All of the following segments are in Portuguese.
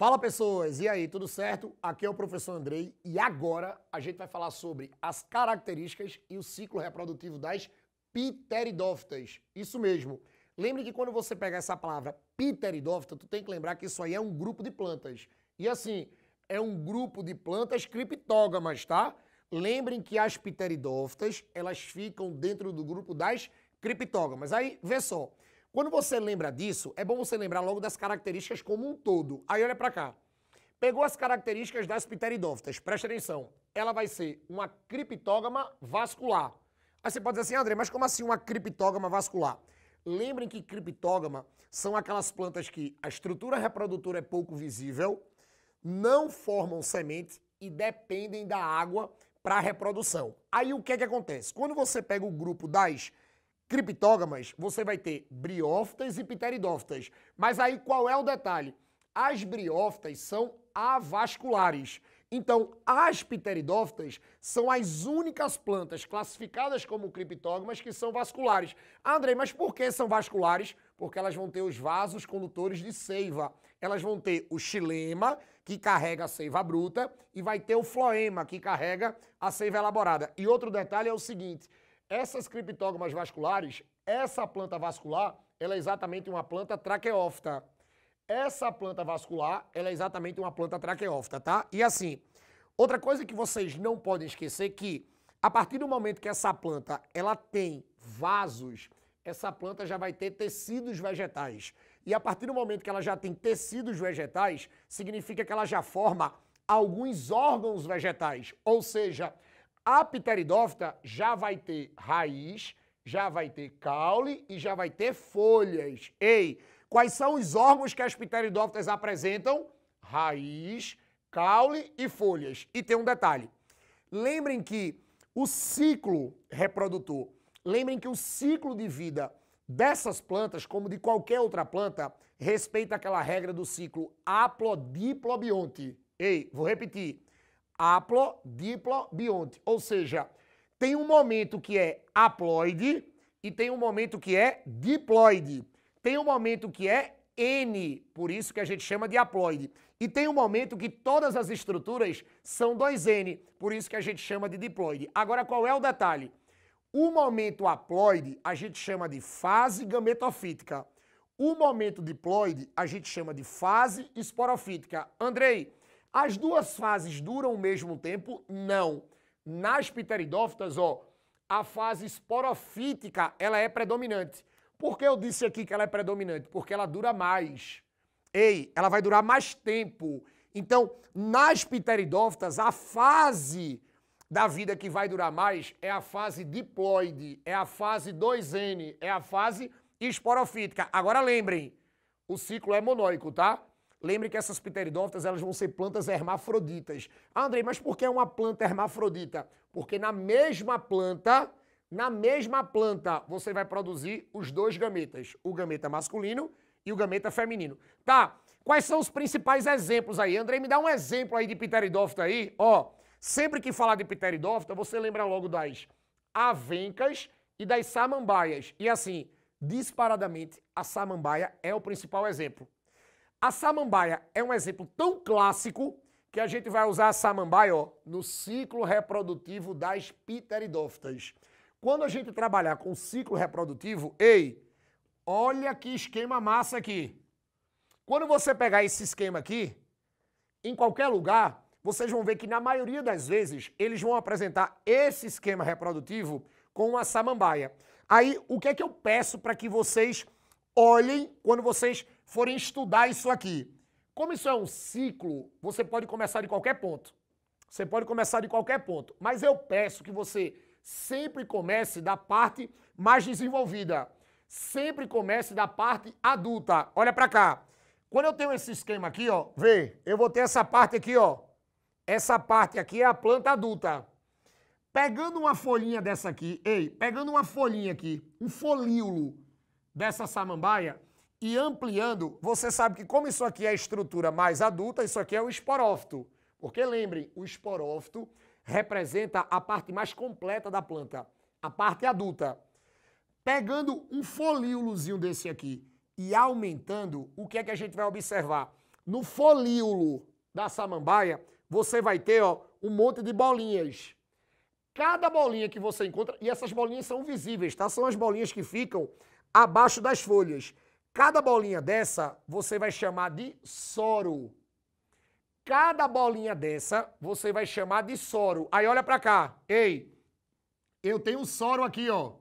Fala pessoas, e aí, tudo certo? Aqui é o professor Andrei e agora a gente vai falar sobre as características e o ciclo reprodutivo das pteridófitas. Isso mesmo. Lembre que quando você pega essa palavra pteridófita, tu tem que lembrar que isso aí é um grupo de plantas. E assim, é um grupo de plantas criptógamas, tá? Lembrem que as pteridófitas, elas ficam dentro do grupo das criptógamas. Aí, vê só. Quando você lembra disso, é bom você lembrar logo das características como um todo. Aí olha para cá. Pegou as características das pteridófitas, presta atenção. Ela vai ser uma criptógama vascular. Aí você pode dizer assim, André, mas como assim uma criptógama vascular? Lembrem que criptógama são aquelas plantas que a estrutura reprodutora é pouco visível, não formam semente e dependem da água para a reprodução. Aí o que é que acontece? Quando você pega o grupo das criptógamas, você vai ter briófitas e pteridófitas. Mas aí qual é o detalhe? As briófitas são avasculares. Então, as pteridófitas são as únicas plantas classificadas como criptógamas que são vasculares. Ah, Andrei, mas por que são vasculares? Porque elas vão ter os vasos condutores de seiva. Elas vão ter o xilema, que carrega a seiva bruta, e vai ter o floema, que carrega a seiva elaborada. E outro detalhe é o seguinte: essas criptógamas vasculares, essa planta vascular, ela é exatamente uma planta traqueófita. Essa planta vascular, ela é exatamente uma planta traqueófita, tá? E assim, outra coisa que vocês não podem esquecer é que a partir do momento que essa planta, ela tem vasos, essa planta já vai ter tecidos vegetais. E a partir do momento que ela já tem tecidos vegetais, significa que ela já forma alguns órgãos vegetais, ou seja, a pteridófita já vai ter raiz, já vai ter caule e já vai ter folhas. Ei, quais são os órgãos que as pteridófitas apresentam? Raiz, caule e folhas. E tem um detalhe. Lembrem que o ciclo reprodutor, lembrem que o ciclo de vida dessas plantas, como de qualquer outra planta, respeita aquela regra do ciclo haplodiplobiont. Ei, vou repetir. Haplo, diplo, bionte. Ou seja, tem um momento que é haploide e tem um momento que é diploide. Tem um momento que é N, por isso que a gente chama de haploide. E tem um momento que todas as estruturas são 2N, por isso que a gente chama de diploide. Agora, qual é o detalhe? O momento haploide a gente chama de fase gametofítica. O momento diploide a gente chama de fase esporofítica. Andrei, as duas fases duram o mesmo tempo? Não. Nas pteridófitas, ó, a fase esporofítica, ela é predominante. Por que eu disse aqui que ela é predominante? Porque ela dura mais. Ei, ela vai durar mais tempo. Então, nas pteridófitas, a fase da vida que vai durar mais é a fase diploide, é a fase 2N, é a fase esporofítica. Agora lembrem, o ciclo é monóico, tá? Lembre que essas pteridófitas elas vão ser plantas hermafroditas. Ah, Andrei, mas por que é uma planta hermafrodita? Porque na mesma planta, na mesma planta, você vai produzir os dois gametas, o gameta masculino e o gameta feminino. Tá? Quais são os principais exemplos aí? Andrei, me dá um exemplo aí de pteridófita aí, ó. Sempre que falar de pteridófita, você lembra logo das avencas e das samambaias. E assim, disparadamente, a samambaia é o principal exemplo. A samambaia é um exemplo tão clássico que a gente vai usar a samambaia ó, no ciclo reprodutivo das pteridófitas. Quando a gente trabalhar com ciclo reprodutivo, ei, olha que esquema massa aqui. Quando você pegar esse esquema aqui, em qualquer lugar, vocês vão ver que na maioria das vezes eles vão apresentar esse esquema reprodutivo com a samambaia. Aí, o que é que eu peço para que vocês olhem quando vocês forem estudar isso aqui. Como isso é um ciclo, você pode começar de qualquer ponto. Você pode começar de qualquer ponto. Mas eu peço que você sempre comece da parte mais desenvolvida. Sempre comece da parte adulta. Olha para cá. Quando eu tenho esse esquema aqui, ó, vê, eu vou ter essa parte aqui, ó. Essa parte aqui é a planta adulta. Pegando uma folhinha dessa aqui, ei, pegando uma folhinha aqui, um folíolo dessa samambaia, e ampliando, você sabe que como isso aqui é a estrutura mais adulta, isso aqui é o esporófito. Porque lembrem, o esporófito representa a parte mais completa da planta, a parte adulta. Pegando um folíolozinho desse aqui e aumentando, o que é que a gente vai observar? No folíolo da samambaia, você vai ter ó, um monte de bolinhas. Cada bolinha que você encontra, e essas bolinhas são visíveis, tá? São as bolinhas que ficam abaixo das folhas. Cada bolinha dessa você vai chamar de soro. Cada bolinha dessa você vai chamar de soro. Aí olha para cá. Ei, eu tenho um soro aqui, ó.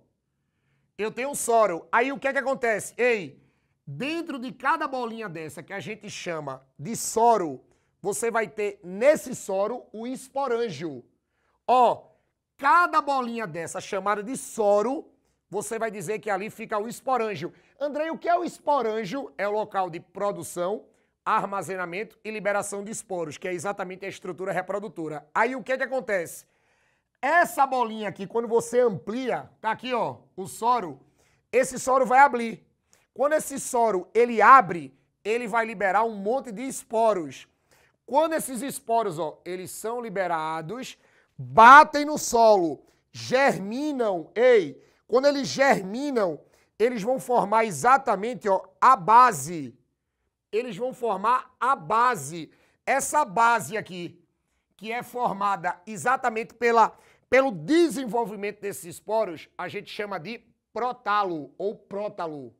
Eu tenho um soro. Aí o que é que acontece? Ei, dentro de cada bolinha dessa que a gente chama de soro, você vai ter nesse soro o esporângio. Ó, cada bolinha dessa chamada de soro você vai dizer que ali fica o esporângio. Andrei, o que é o esporângio? É o local de produção, armazenamento e liberação de esporos, que é exatamente a estrutura reprodutora. Aí o que, é que acontece? Essa bolinha aqui, quando você amplia, tá aqui ó, o soro, esse soro vai abrir. Quando esse soro ele abre, ele vai liberar um monte de esporos. Quando esses esporos, ó, eles são liberados, batem no solo, germinam, ei, quando eles germinam, eles vão formar exatamente ó, a base. Eles vão formar a base. Essa base aqui, que é formada exatamente pela, pelo desenvolvimento desses esporos, a gente chama de protalo ou prótalo.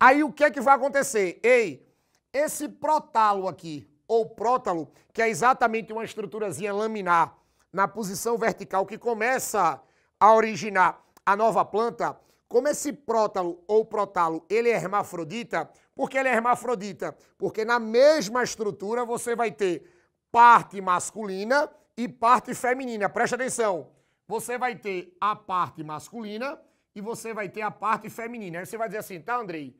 Aí o que é que vai acontecer? Ei, esse protalo aqui, ou prótalo, que é exatamente uma estruturazinha laminar na posição vertical que começa a originar a nova planta, como esse prótalo ou protalo, ele é hermafrodita, por que ele é hermafrodita? Porque na mesma estrutura você vai ter parte masculina e parte feminina. Presta atenção. Você vai ter a parte masculina e você vai ter a parte feminina. Aí você vai dizer assim, tá, Andrei?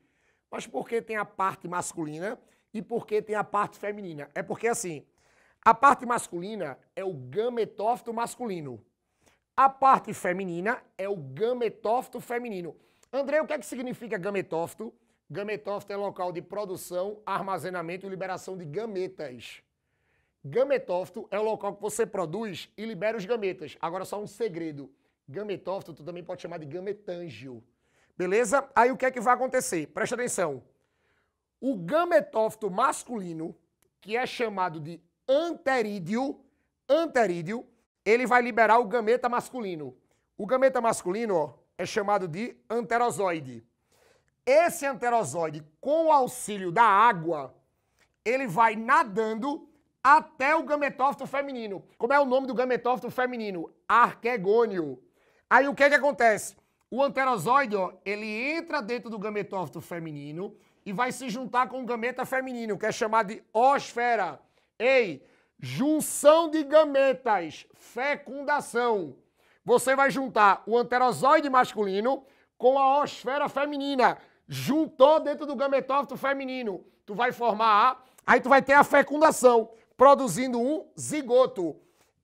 Mas por que tem a parte masculina e por que tem a parte feminina? É porque assim, a parte masculina é o gametófito masculino. A parte feminina é o gametófito feminino. André, o que é que significa gametófito? Gametófito é local de produção, armazenamento e liberação de gametas. Gametófito é o local que você produz e libera os gametas. Agora só um segredo. Gametófito tu também pode chamar de gametângio. Beleza? Aí o que é que vai acontecer? Presta atenção. O gametófito masculino, que é chamado de anterídeo, anterídeo, ele vai liberar o gameta masculino. O gameta masculino ó, é chamado de anterozoide. Esse anterozoide, com o auxílio da água, ele vai nadando até o gametófito feminino. Como é o nome do gametófito feminino? Arquegônio. Aí o que, é que acontece? O anterozoide, ó, ele entra dentro do gametófito feminino e vai se juntar com o gameta feminino, que é chamado de osfera. Ei, Junção de gametas, fecundação. Você vai juntar o anterozoide masculino com a osfera feminina. Juntou dentro do gametófito feminino. Tu vai formar a, aí tu vai ter a fecundação, produzindo um zigoto.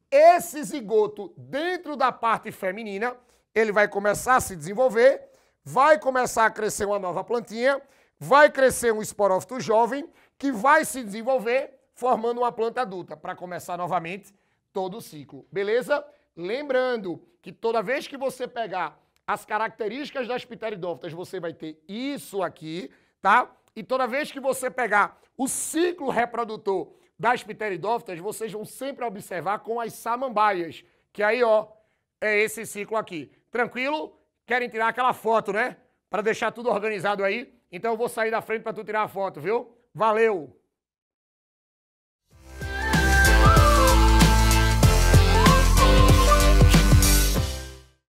Esse zigoto, dentro da parte feminina, ele vai começar a se desenvolver, vai começar a crescer uma nova plantinha, vai crescer um esporófito jovem, que vai se desenvolver formando uma planta adulta para começar novamente todo o ciclo. Beleza? Lembrando que toda vez que você pegar as características das pteridófitas, você vai ter isso aqui, tá? E toda vez que você pegar o ciclo reprodutor das pteridófitas, vocês vão sempre observar com as samambaias, que aí, ó, é esse ciclo aqui. Tranquilo? Querem tirar aquela foto, né? Para deixar tudo organizado aí. Então eu vou sair da frente para tu tirar a foto, viu? Valeu!